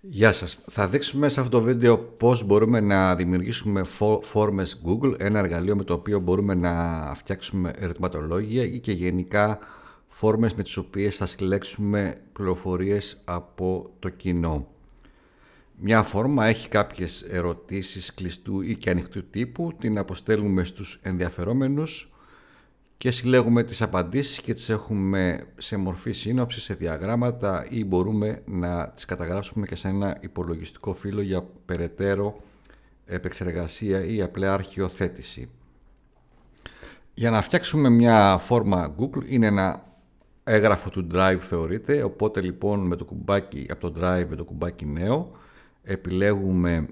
Γεια σας. Θα δείξουμε σε αυτό το βίντεο πώς μπορούμε να δημιουργήσουμε φόρμες Google, ένα εργαλείο με το οποίο μπορούμε να φτιάξουμε ερωτηματολόγια ή και γενικά φόρμες με τις οποίες θα συλλέξουμε πληροφορίες από το κοινό. Μια φόρμα έχει κάποιες ερωτήσεις κλειστού ή και ανοιχτού τύπου, την αποστέλνουμε στους ενδιαφερόμενους και συλλέγουμε τις απαντήσεις και τις έχουμε σε μορφή σύνοψης, σε διαγράμματα ή μπορούμε να τις καταγράψουμε και σε ένα υπολογιστικό φύλλο για περαιτέρω επεξεργασία ή απλά αρχιοθέτηση. Για να φτιάξουμε μια φόρμα Google είναι ένα έγγραφο του Drive θεωρείται, οπότε λοιπόν με το κουμπάκι από το Drive με το κουμπάκι νέο επιλέγουμε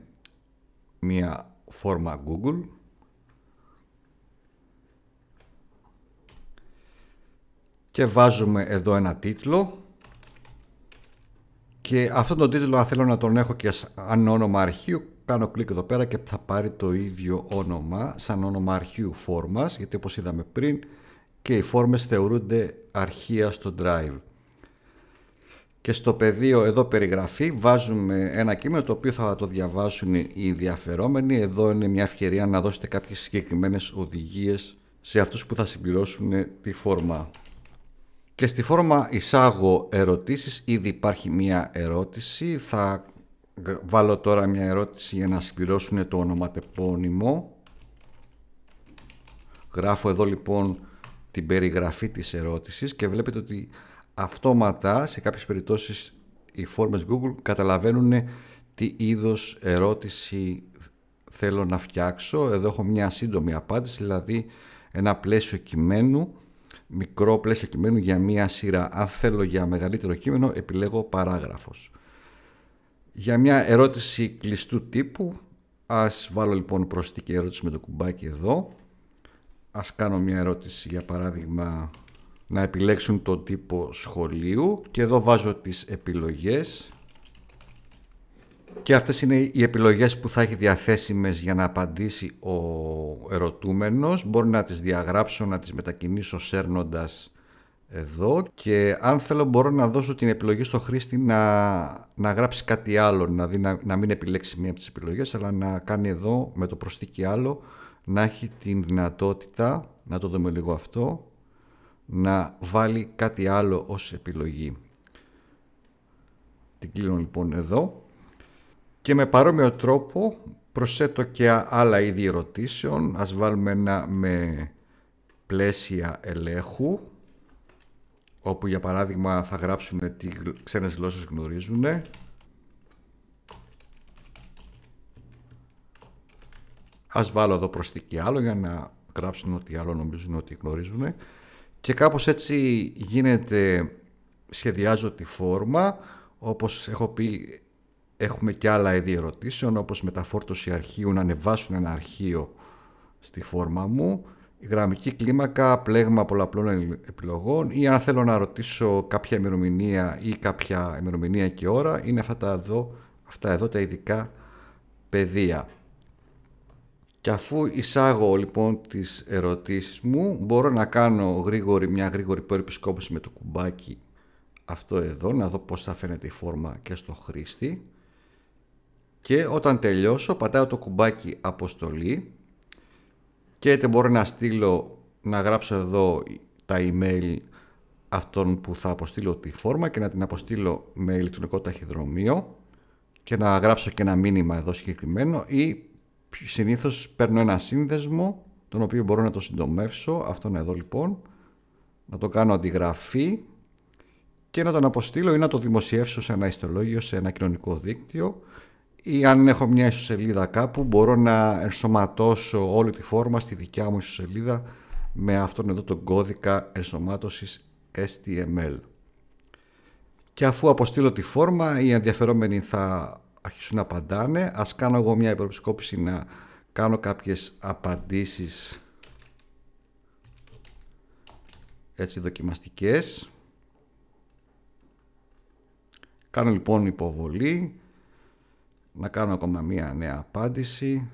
μια φόρμα Google και βάζουμε εδώ ένα τίτλο και αυτόν τον τίτλο αν θέλω να τον έχω και σαν όνομα αρχείου κάνω κλικ εδώ πέρα και θα πάρει το ίδιο όνομα σαν όνομα αρχείου φόρμας γιατί όπως είδαμε πριν και οι φόρμες θεωρούνται αρχεία στο drive και στο πεδίο εδώ περιγραφή βάζουμε ένα κείμενο το οποίο θα το διαβάσουν οι ενδιαφερόμενοι. Εδώ είναι μια ευκαιρία να δώσετε κάποιες συγκεκριμένες οδηγίες σε αυτούς που θα συμπληρώσουν τη φόρμα. Και στη φόρμα εισάγω ερωτήσεις, ήδη υπάρχει μία ερώτηση, θα βάλω τώρα μία ερώτηση για να συμπληρώσουν το ονοματεπώνυμο. Γράφω εδώ λοιπόν την περιγραφή της ερώτησης και βλέπετε ότι αυτόματα σε κάποιες περιπτώσεις οι φόρμες Google καταλαβαίνουν τι είδος ερώτηση θέλω να φτιάξω. Εδώ έχω μια σύντομη απάντηση, δηλαδή ένα πλαίσιο κειμένου μικρό πλαίσιο κειμένου για μία σειρά. Αν θέλω για μεγαλύτερο κείμενο, επιλέγω παράγραφος. Για μια ερώτηση κλειστού τύπου, ας βάλω λοιπόν προσθήκη ερώτηση με το κουμπάκι εδώ. Ας κάνω μια ερώτηση για παράδειγμα να επιλέξουν τον τύπο σχολείου και εδώ βάζω τις επιλογές και αυτές είναι οι επιλογές που θα έχει διαθέσιμες για να απαντήσει ο ερωτούμενος. Μπορώ να τις διαγράψω, να τις μετακινήσω σέρνοντας εδώ και αν θέλω μπορώ να δώσω την επιλογή στο χρήστη να, να γράψει κάτι άλλο, δηλαδή να, να μην επιλέξει μία από τις επιλογές αλλά να κάνει εδώ με το προστίκι άλλο να έχει την δυνατότητα, να το δούμε λίγο αυτό, να βάλει κάτι άλλο ως επιλογή. Την κλείνω λοιπόν εδώ και με παρόμοιο τρόπο προσθέτω και άλλα είδη ερωτήσεων. Ας βάλουμε ένα με πλαίσια ελέγχου, όπου για παράδειγμα θα γράψουν τι ξένες γλώσσες γνωρίζουν. Ας βάλω εδώ προσθήκη άλλο για να γράψουν ό,τι άλλο νομίζουν ότι γνωρίζουν. Και κάπως έτσι γίνεται, σχεδιάζω τη φόρμα, όπως έχω πει Έχουμε και άλλα είδη ερωτήσεων όπως μεταφόρτωση αρχείου να ανεβάσουν ένα αρχείο στη φόρμα μου, η γραμμική κλίμακα, πλέγμα πολλαπλών επιλογών ή αν θέλω να ρωτήσω κάποια ημερομηνία ή κάποια ημερομηνία και ώρα είναι αυτά, εδώ, αυτά εδώ τα ειδικά πεδία. Και αφού εισάγω λοιπόν τις ερωτήσεις μου μπορώ να κάνω γρήγορη, μια γρήγορη προεπισκόπηση με το κουμπάκι αυτό εδώ να δω πώς θα φαίνεται η φόρμα και στο χρήστη και όταν τελειώσω πατάω το κουμπάκι αποστολή και μπορώ να στείλω, να γράψω εδώ τα email αυτών που θα αποστείλω τη φόρμα και να την αποστείλω με ηλεκτρονικό ταχυδρομείο και να γράψω και ένα μήνυμα εδώ συγκεκριμένο ή συνήθως παίρνω ένα σύνδεσμο τον οποίο μπορώ να το συντομεύσω, αυτόν εδώ λοιπόν, να το κάνω αντιγραφή και να τον αποστείλω ή να το δημοσιεύσω σε ένα ιστολόγιο, σε ένα κοινωνικό δίκτυο ή αν έχω μια ιστοσελίδα κάπου μπορώ να ενσωματώσω όλη τη φόρμα στη δικιά μου ιστοσελίδα με αυτόν εδώ τον κώδικα ενσωμάτωσης HTML. Και αφού αποστείλω τη φόρμα οι ενδιαφερόμενοι θα αρχίσουν να απαντάνε. Ας κάνω εγώ μια υπεροψηκόπηση να κάνω κάποιες απαντήσεις έτσι δοκιμαστικές. Κάνω λοιπόν υποβολή να κάνω ακόμα μία νέα απάντηση.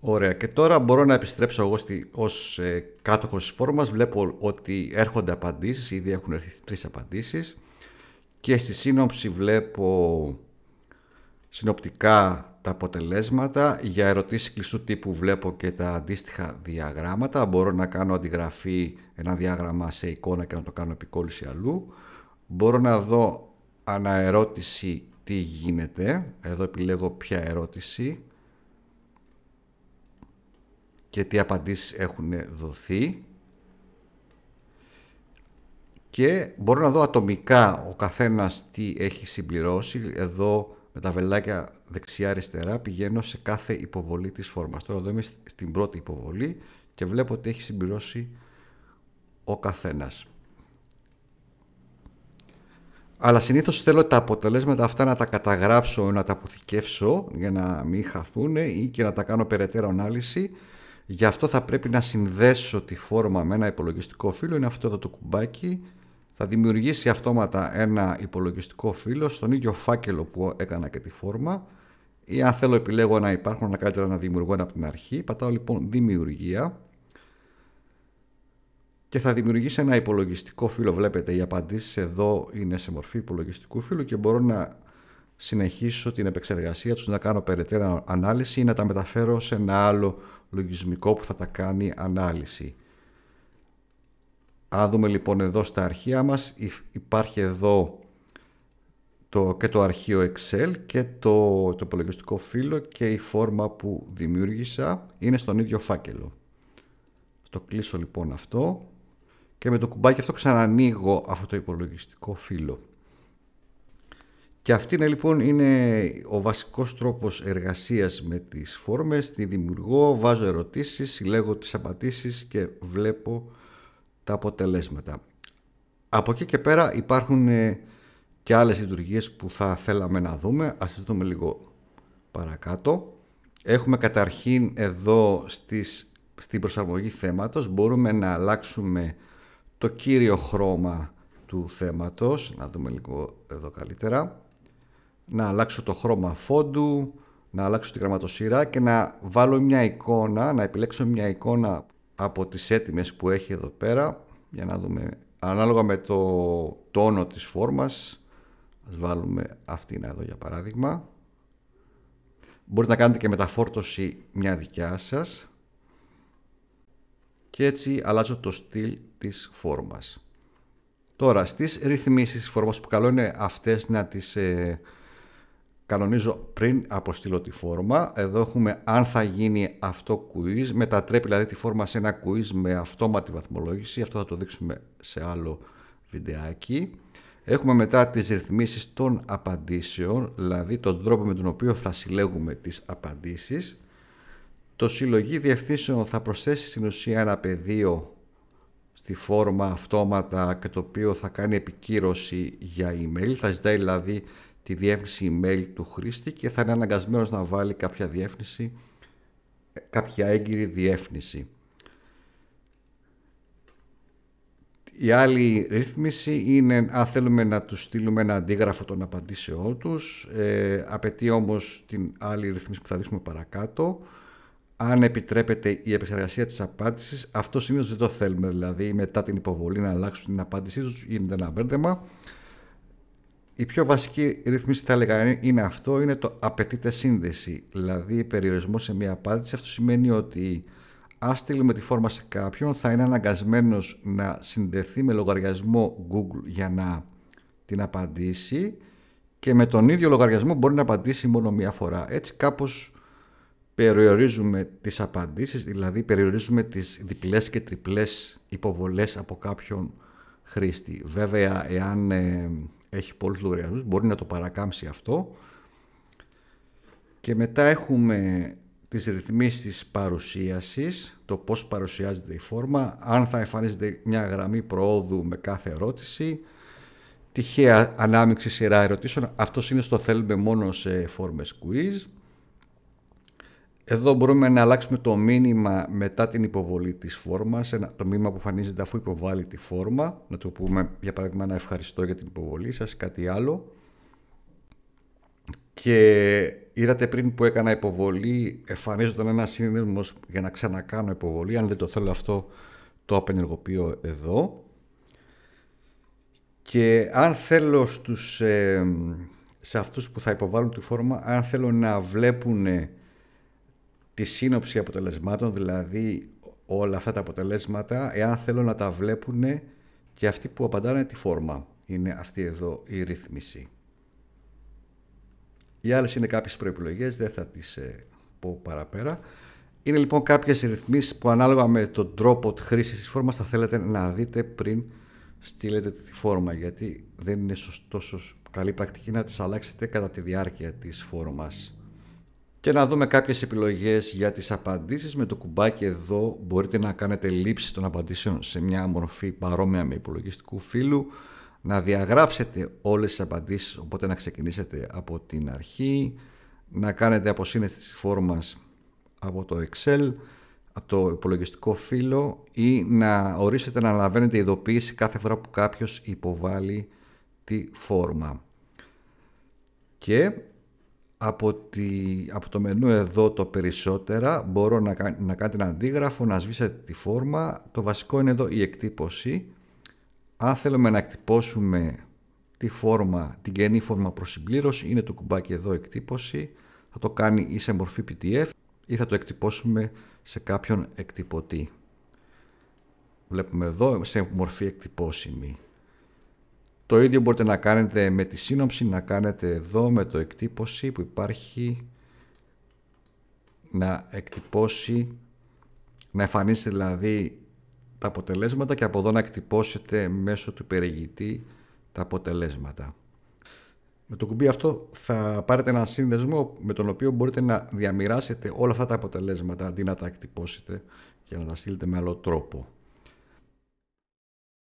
Ωραία και τώρα μπορώ να επιστρέψω εγώ στη, ως ε, κάτοχος φόρμας. Βλέπω ότι έρχονται απαντήσεις, ήδη έχουν έρθει τρεις απαντήσεις και στη σύνοψη βλέπω συνοπτικά τα αποτελέσματα. Για ερωτήσεις κλειστού τύπου βλέπω και τα αντίστοιχα διαγράμματα. Μπορώ να κάνω αντιγραφή ένα διάγραμμα σε εικόνα και να το κάνω επικόλυση αλλού. Μπορώ να δω αναερώτηση τι γίνεται. Εδώ επιλέγω ποια ερώτηση και τι απαντήσεις έχουν δοθεί. Και μπορώ να δω ατομικά ο καθένας τι έχει συμπληρώσει. Εδώ με τα βελάκια δεξιά-αριστερά πηγαίνω σε κάθε υποβολή της φόρμας. Τώρα εδώ είμαι στην πρώτη υποβολή και βλέπω ότι έχει συμπληρώσει ο καθένας. Αλλά συνήθως θέλω τα αποτελέσματα αυτά να τα καταγράψω, να τα αποθηκεύσω για να μην χαθούν ή και να τα κάνω περαιτέρω ανάλυση. Γι' αυτό θα πρέπει να συνδέσω τη φόρμα με ένα υπολογιστικό φύλλο. Είναι αυτό εδώ το κουμπάκι θα δημιουργήσει αυτόματα ένα υπολογιστικό φύλλο στον ίδιο φάκελο που έκανα και τη φόρμα ή αν θέλω επιλέγω να υπάρχουν να καλύτερα να δημιουργώ ένα από την αρχή πατάω λοιπόν δημιουργία και θα δημιουργήσει ένα υπολογιστικό φύλλο βλέπετε οι απαντήσεις εδώ είναι σε μορφή υπολογιστικού φύλλου και μπορώ να συνεχίσω την επεξεργασία τους να κάνω περαιτέρω ανάλυση ή να τα μεταφέρω σε ένα άλλο λογισμικό που θα τα κάνει ανάλυση. Αν δούμε λοιπόν εδώ στα αρχεία μας, υπάρχει εδώ το, και το αρχείο Excel και το, το υπολογιστικό φύλλο και η φόρμα που δημιούργησα είναι στον ίδιο φάκελο. Στο κλείσω λοιπόν αυτό και με το κουμπάκι αυτό ξανανοίγω αυτό το υπολογιστικό φύλλο. Και αυτή είναι λοιπόν είναι ο βασικός τρόπος εργασίας με τις φόρμες. Τη δημιουργώ, βάζω ερωτήσεις, συλλέγω τις απαντήσεις και βλέπω τα αποτελέσματα. Από εκεί και πέρα υπάρχουν ε, και άλλες λειτουργίες που θα θέλαμε να δούμε. Ας δούμε λίγο παρακάτω. Έχουμε καταρχήν εδώ στις, στην προσαρμογή θέματος μπορούμε να αλλάξουμε το κύριο χρώμα του θέματος. Να δούμε λίγο εδώ καλύτερα. Να αλλάξω το χρώμα φόντου, να αλλάξω τη γραμματοσύρα και να βάλω μια εικόνα, να επιλέξω μια εικόνα από τις έτοιμες που έχει εδώ πέρα για να δούμε ανάλογα με το τόνο της φόρμας ας βάλουμε αυτήν εδώ για παράδειγμα μπορείτε να κάνετε και μεταφόρτωση μια δικιά σας και έτσι αλλάζω το στυλ της φόρμας τώρα στις ρυθμίσεις της φόρμας που καλό είναι αυτές να τις ε, κανονίζω πριν αποστείλω τη φόρμα. Εδώ έχουμε αν θα γίνει αυτό quiz, μετατρέπει δηλαδή τη φόρμα σε ένα quiz με αυτόματη βαθμολόγηση. Αυτό θα το δείξουμε σε άλλο βιντεάκι. Έχουμε μετά τις ρυθμίσεις των απαντήσεων, δηλαδή τον τρόπο με τον οποίο θα συλλέγουμε τις απαντήσεις. Το συλλογή διευθύνσεων θα προσθέσει στην ουσία ένα πεδίο στη φόρμα αυτόματα και το οποίο θα κάνει επικύρωση για email. Θα ζητάει δηλαδή τη διεύθυνση email του χρήστη και θα είναι αναγκασμένος να βάλει κάποια διεύθυνση, κάποια έγκυρη διεύθυνση. Η άλλη ρύθμιση είναι αν θέλουμε να τους στείλουμε ένα αντίγραφο των απαντήσεών τους, ε, απαιτεί όμως την άλλη ρύθμιση που θα δείξουμε παρακάτω, αν επιτρέπεται η επεξεργασία της απάντησης, αυτό συνήθως δεν το θέλουμε, δηλαδή μετά την υποβολή να αλλάξουν την απάντησή τους, γίνεται ένα μπέρδεμα η πιο βασική ρυθμίση θα έλεγα είναι αυτό, είναι το απαιτείται σύνδεση. Δηλαδή περιορισμός σε μια απάντηση. Αυτό σημαίνει ότι αν στείλουμε τη φόρμα σε κάποιον θα είναι αναγκασμένος να συνδεθεί με λογαριασμό Google για να την απαντήσει και με τον ίδιο λογαριασμό μπορεί να απαντήσει μόνο μία φορά. Έτσι κάπως περιορίζουμε τις απαντήσεις, δηλαδή περιορίζουμε τις διπλές και τριπλές υποβολές από κάποιον χρήστη. Βέβαια, εάν ε, έχει πολλούς λογαριασμούς, μπορεί να το παρακάμψει αυτό. Και μετά έχουμε τις ρυθμίσεις της παρουσίασης, το πώς παρουσιάζεται η φόρμα, αν θα εμφανίζεται μια γραμμή προόδου με κάθε ερώτηση, τυχαία ανάμειξη σειρά ερωτήσεων, αυτός είναι στο θέλουμε μόνο σε φόρμες quiz, εδώ μπορούμε να αλλάξουμε το μήνυμα μετά την υποβολή της φόρμας, το μήνυμα που φανίζεται αφού υποβάλλει τη φόρμα, να το πούμε για παράδειγμα να ευχαριστώ για την υποβολή σας, κάτι άλλο. Και είδατε πριν που έκανα υποβολή, εμφανίζονταν ένα σύνδεσμο για να ξανακάνω υποβολή, αν δεν το θέλω αυτό το απενεργοποιώ εδώ. Και αν θέλω στους, σε αυτούς που θα υποβάλουν τη φόρμα, αν θέλω να βλέπουν τη σύνοψη αποτελεσμάτων, δηλαδή όλα αυτά τα αποτελέσματα, εάν θέλω να τα βλέπουν και αυτοί που απαντάνε τη φόρμα. Είναι αυτή εδώ η ρύθμιση. Οι άλλες είναι κάποιες προεπιλογές, δεν θα τις ε, πω παραπέρα. Είναι λοιπόν κάποιες ρυθμίσεις που ανάλογα με τον τρόπο χρήσης της φόρμας θα θέλετε να δείτε πριν στείλετε τη φόρμα γιατί δεν είναι σωστός καλή πρακτική να τις αλλάξετε κατά τη διάρκεια της φόρμας και να δούμε κάποιες επιλογές για τις απαντήσεις. Με το κουμπάκι εδώ μπορείτε να κάνετε λήψη των απαντήσεων σε μια μορφή παρόμοια με υπολογιστικού φύλου, να διαγράψετε όλες τις απαντήσεις, οπότε να ξεκινήσετε από την αρχή, να κάνετε αποσύνδεση της φόρμας από το Excel, από το υπολογιστικό φύλλο ή να ορίσετε να λαμβάνετε ειδοποίηση κάθε φορά που κάποιος υποβάλλει τη φόρμα. Και από, τη, από το μενού εδώ το περισσότερα μπορώ να, να κάνετε ένα αντίγραφο, να σβήσετε τη φόρμα. Το βασικό είναι εδώ η εκτύπωση. Αν θέλουμε να εκτυπώσουμε τη φόρμα, την καινή φόρμα προς συμπλήρωση, είναι το κουμπάκι εδώ εκτύπωση. Θα το κάνει ή σε μορφή PDF ή θα το εκτυπώσουμε σε κάποιον εκτυπωτή. Βλέπουμε εδώ σε μορφή εκτυπώσιμη. Το ίδιο μπορείτε να κάνετε με τη σύνοψη, να κάνετε εδώ με το εκτύπωση που υπάρχει να εκτυπώσει, να εμφανίσει, δηλαδή τα αποτελέσματα και από εδώ να εκτυπώσετε μέσω του περιηγητή τα αποτελέσματα. Με το κουμπί αυτό θα πάρετε ένα σύνδεσμο με τον οποίο μπορείτε να διαμοιράσετε όλα αυτά τα αποτελέσματα αντί να τα εκτυπώσετε και να τα στείλετε με άλλο τρόπο.